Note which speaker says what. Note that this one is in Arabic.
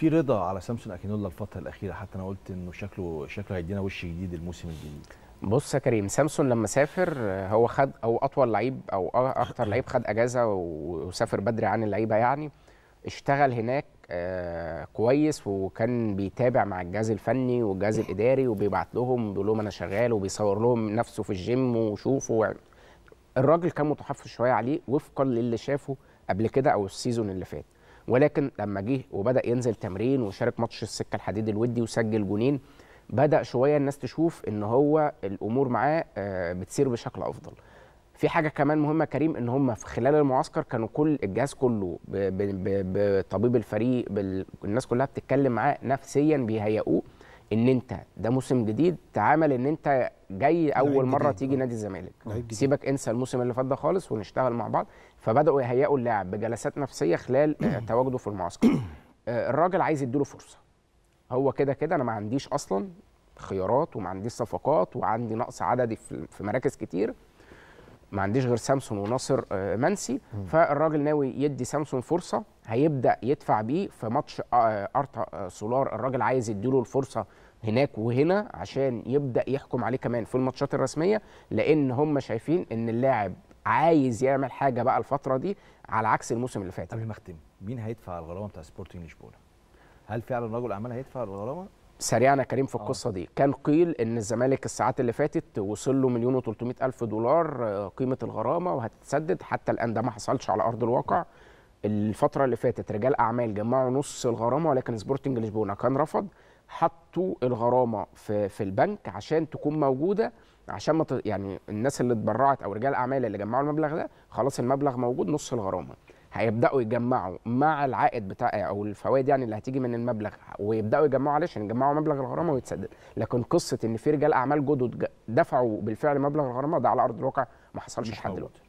Speaker 1: في رضا على سامسون اكينولا الفتره الاخيره حتى انا قلت انه شكله شكله هيدينا وش جديد الموسم الجديد بص يا كريم سامسون لما سافر هو خد او اطول لعيب او اكتر لعيب خد اجازه وسافر بدري عن اللعيبه يعني اشتغل هناك آه، كويس وكان بيتابع مع الجهاز الفني والجهاز الاداري وبيبعت لهم بيقول لهم انا شغال وبيصور لهم نفسه في الجيم وشوفوا الراجل كان متحفظ شويه عليه وفقا للي شافه قبل كده او السيزون اللي فات ولكن لما جه وبدا ينزل تمرين وشارك ماتش السكه الحديد الودي وسجل جونين بدا شويه الناس تشوف ان هو الامور معاه آه، بتسير بشكل افضل في حاجه كمان مهمه كريم ان هم في خلال المعسكر كانوا كل الجهاز كله بطبيب الفريق الناس كلها بتتكلم معاه نفسيا بيهيئوه ان انت ده موسم جديد تعامل ان انت جاي اول مره جديد. تيجي آه. نادي الزمالك سيبك انسى الموسم اللي فات ده خالص ونشتغل مع بعض فبداوا يهيئوا اللاعب بجلسات نفسيه خلال آه، تواجده في المعسكر آه، الراجل عايز يديله فرصه هو كده كده انا ما عنديش اصلا خيارات وما عنديش صفقات وعندي نقص عددي في مراكز كتير ما عنديش غير سامسون وناصر آه، منسي فالراجل ناوي يدي سامسون فرصه هيبدا يدفع بيه في ماتش آه، ارتا آه، سولار الراجل عايز يديله الفرصه هناك وهنا عشان يبدا يحكم عليه كمان في الماتشات الرسميه لان هم شايفين ان اللاعب عايز يعمل حاجه بقى الفتره دي على عكس الموسم اللي فات قبل ما اختم مين هيدفع الغرامه بتاع سبورتنج لشبونه هل فعلا رجل اعمال هيدفع الغرامه سريعا يا كريم في آه. القصه دي كان قيل ان الزمالك الساعات اللي فاتت وصل له مليون و الف دولار آه، قيمه الغرامه وهتتسدد حتى الان ده ما حصلش على ارض الواقع الفتره اللي فاتت رجال اعمال جمعوا نص الغرامه ولكن سبورتنج لشبونه كان رفض حطوا الغرامه في في البنك عشان تكون موجوده عشان ما يعني الناس اللي اتبرعت او رجال اعمال اللي جمعوا المبلغ ده خلاص المبلغ موجود نص الغرامه هيبداوا يجمعوا مع العائد بتاع او الفوائد يعني اللي هتيجي من المبلغ ويبداوا يجمعوا علشان يجمعوا مبلغ الغرامه ويتسدد لكن قصه ان في رجال اعمال جدد دفعوا بالفعل مبلغ الغرامه ده على ارض الواقع ما حصلش لحد دلوقتي